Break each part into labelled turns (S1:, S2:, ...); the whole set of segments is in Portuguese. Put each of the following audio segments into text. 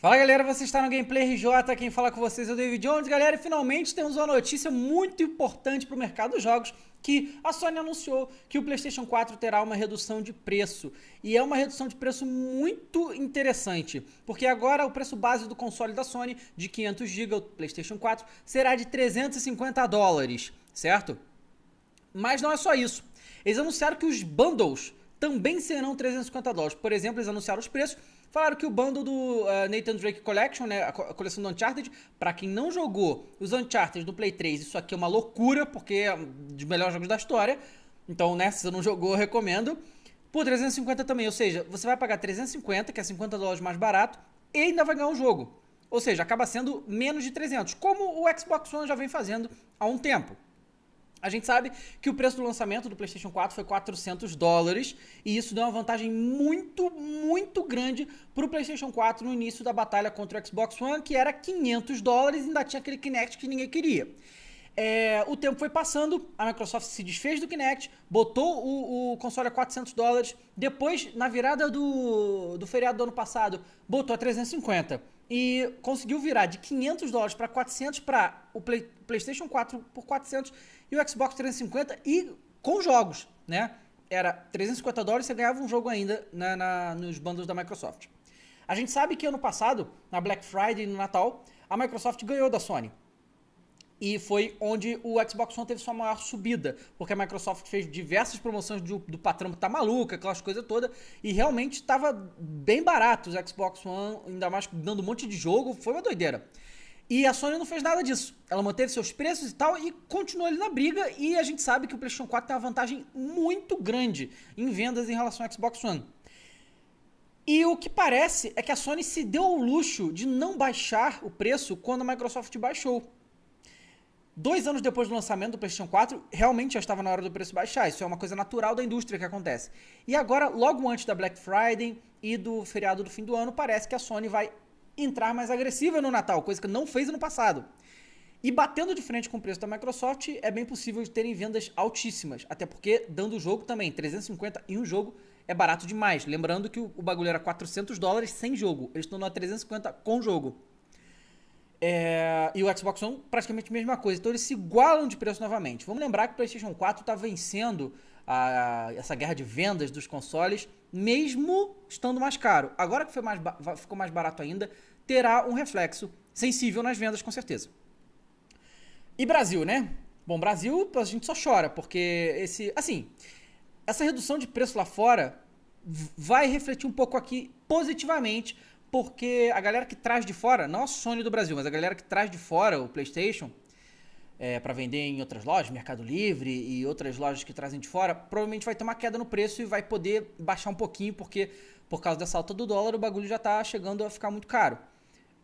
S1: Fala galera, você está no Gameplay RJ, quem fala com vocês é o David Jones. Galera, e finalmente temos uma notícia muito importante para o mercado dos jogos, que a Sony anunciou que o PlayStation 4 terá uma redução de preço. E é uma redução de preço muito interessante, porque agora o preço base do console da Sony de 500 GB, o PlayStation 4, será de 350 dólares, certo? Mas não é só isso. Eles anunciaram que os bundles também serão 350 dólares. Por exemplo, eles anunciaram os preços, falaram que o bundle do uh, Nathan Drake Collection, né, a, co a coleção do Uncharted, para quem não jogou os Uncharted do Play 3, isso aqui é uma loucura, porque é um dos melhores jogos da história. Então, né, se você não jogou, eu recomendo. Por 350 também, ou seja, você vai pagar 350, que é 50 dólares mais barato, e ainda vai ganhar um jogo. Ou seja, acaba sendo menos de 300, como o Xbox One já vem fazendo há um tempo. A gente sabe que o preço do lançamento do PlayStation 4 foi 400 dólares e isso deu uma vantagem muito, muito grande para o PlayStation 4 no início da batalha contra o Xbox One, que era 500 dólares e ainda tinha aquele Kinect que ninguém queria. É, o tempo foi passando, a Microsoft se desfez do Kinect, botou o, o console a 400 dólares, depois, na virada do, do feriado do ano passado, botou a 350 e conseguiu virar de 500 dólares para 400 para o Play, PlayStation 4 por 400 e o Xbox 350 e com jogos, né? Era 350 dólares e você ganhava um jogo ainda na, na, nos bundles da Microsoft. A gente sabe que ano passado, na Black Friday e no Natal, a Microsoft ganhou da Sony. E foi onde o Xbox One teve sua maior subida, porque a Microsoft fez diversas promoções do, do patrão tá maluca, aquelas coisas todas, e realmente estava bem barato o Xbox One, ainda mais dando um monte de jogo, foi uma doideira. E a Sony não fez nada disso. Ela manteve seus preços e tal e continuou ali na briga. E a gente sabe que o PlayStation 4 tem uma vantagem muito grande em vendas em relação ao Xbox One. E o que parece é que a Sony se deu ao luxo de não baixar o preço quando a Microsoft baixou. Dois anos depois do lançamento do PlayStation 4, realmente já estava na hora do preço baixar. Isso é uma coisa natural da indústria que acontece. E agora, logo antes da Black Friday e do feriado do fim do ano, parece que a Sony vai entrar mais agressiva no Natal, coisa que não fez no passado. E batendo de frente com o preço da Microsoft, é bem possível de terem vendas altíssimas. Até porque, dando o jogo também, 350 em um jogo é barato demais. Lembrando que o bagulho era 400 dólares sem jogo. Eles estão a 350 com jogo. É, e o Xbox One praticamente a mesma coisa. Então eles se igualam de preço novamente. Vamos lembrar que o PlayStation 4 está vencendo a, essa guerra de vendas dos consoles, mesmo estando mais caro. Agora que mais, ficou mais barato ainda, terá um reflexo sensível nas vendas, com certeza. E Brasil, né? Bom, Brasil a gente só chora, porque esse. Assim, essa redução de preço lá fora vai refletir um pouco aqui positivamente, porque a galera que traz de fora, não a Sony do Brasil, mas a galera que traz de fora o PlayStation é, para vender em outras lojas, Mercado Livre e outras lojas que trazem de fora, provavelmente vai ter uma queda no preço e vai poder baixar um pouquinho, porque por causa dessa alta do dólar o bagulho já está chegando a ficar muito caro.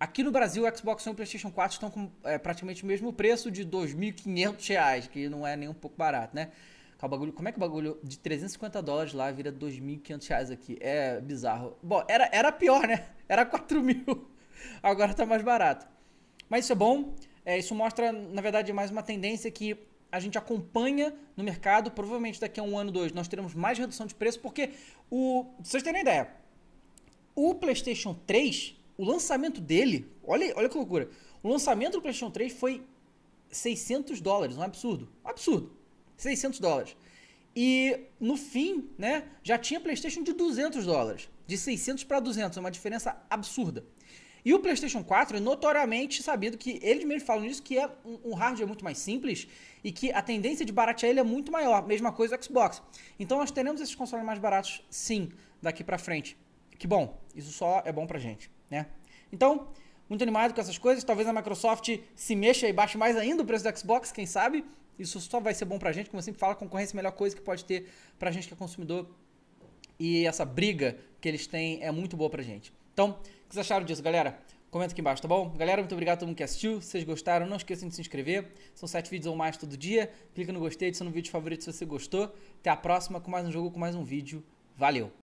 S1: Aqui no Brasil, o Xbox One e o PlayStation 4 estão com é, praticamente o mesmo preço de R$ 2.500, que não é nem um pouco barato, né? Tá o bagulho, como é que o bagulho de 350 dólares lá vira 2.500 reais aqui? É bizarro. Bom, era, era pior, né? Era 4 mil. Agora tá mais barato. Mas isso é bom. É, isso mostra, na verdade, mais uma tendência que a gente acompanha no mercado. Provavelmente daqui a um ano, dois, nós teremos mais redução de preço, porque o. Vocês terem ideia, o PlayStation 3, o lançamento dele, olha, olha que loucura. O lançamento do PlayStation 3 foi 600 dólares, um absurdo. Um absurdo. 600 dólares. E no fim, né, já tinha PlayStation de 200 dólares, de 600 para 200, uma diferença absurda. E o PlayStation 4 é notoriamente sabido que eles mesmos falam isso, que é um, um hardware muito mais simples e que a tendência de baratear ele é muito maior. Mesma coisa do Xbox. Então nós teremos esses consoles mais baratos, sim, daqui para frente. Que bom, isso só é bom pra gente, né? Então, muito animado com essas coisas. Talvez a Microsoft se mexa e baixe mais ainda o preço do Xbox, quem sabe, isso só vai ser bom pra gente, como eu sempre falo, concorrência é a melhor coisa que pode ter pra gente que é consumidor. E essa briga que eles têm é muito boa pra gente. Então, o que vocês acharam disso, galera? Comenta aqui embaixo, tá bom? Galera, muito obrigado a todo mundo que assistiu. Se vocês gostaram, não esqueçam de se inscrever. São sete vídeos ou mais todo dia. Clica no gostei, adiciona no vídeo favorito se você gostou. Até a próxima com mais um jogo, com mais um vídeo. Valeu!